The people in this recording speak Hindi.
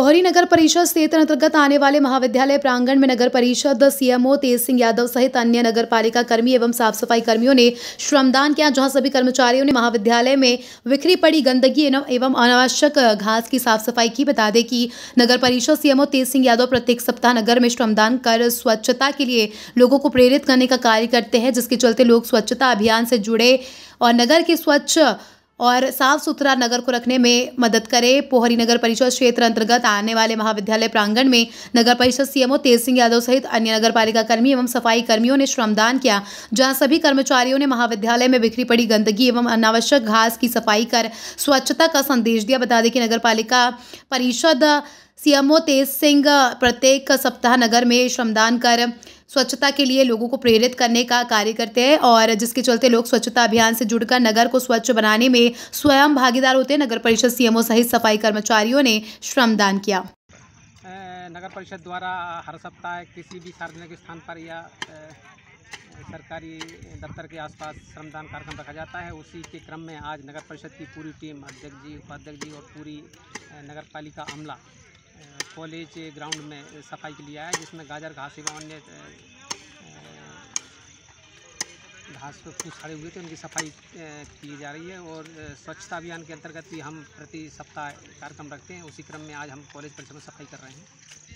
कोहरी नगर परिषद क्षेत्र अंतर्गत आने वाले महाविद्यालय प्रांगण में नगर परिषद सीएमओ तेज सिंह यादव सहित अन्य नगर पालिका कर्मी एवं साफ सफाई कर्मियों ने श्रमदान किया जहां सभी कर्मचारियों ने महाविद्यालय में बिखरी पड़ी गंदगी एवं अनावश्यक घास की साफ सफाई की बता दें कि नगर परिषद सीएमओ तेज सिंह यादव प्रत्येक सप्ताह नगर में श्रमदान कर स्वच्छता के लिए लोगों को प्रेरित करने का कार्य करते हैं जिसके चलते लोग स्वच्छता अभियान से जुड़े और नगर के स्वच्छ और साफ सुथरा नगर को रखने में मदद करे पोहरी नगर परिषद क्षेत्र अंतर्गत आने वाले महाविद्यालय प्रांगण में नगर परिषद सीएमओ तेज सिंह यादव सहित अन्य नगर पालिका कर्मी एवं सफाई कर्मियों ने श्रमदान किया जहां सभी कर्मचारियों ने महाविद्यालय में बिखरी पड़ी गंदगी एवं अनावश्यक घास की सफाई कर स्वच्छता का संदेश दिया बता दें कि नगर परिषद सीएमओ तेज सिंह प्रत्येक सप्ताह नगर में श्रमदान कर स्वच्छता के लिए लोगों को प्रेरित करने का कार्य करते हैं और जिसके चलते लोग स्वच्छता अभियान से जुड़कर नगर को स्वच्छ बनाने में स्वयं भागीदार होते हैं नगर परिषद सीएमओ सहित सफाई कर्मचारियों ने श्रमदान किया नगर परिषद द्वारा हर सप्ताह किसी भी सार्वजनिक स्थान पर या सरकारी दफ्तर के आसपास श्रमदान कार्यक्रम रखा जाता है उसी के क्रम में आज नगर परिषद की पूरी टीम अध्यक्ष जी उपाध्यक्ष जी और पूरी नगर पालिका अमला कॉलेज ग्राउंड में सफाई के लिए आया जिसमें गाजर घास एवं अन्य घास फूस खड़े हुए थे उनकी सफाई की जा रही है और स्वच्छता अभियान के अंतर्गत भी हम प्रति सप्ताह कार्यक्रम रखते हैं उसी क्रम में आज हम कॉलेज परिसर में सफाई कर रहे हैं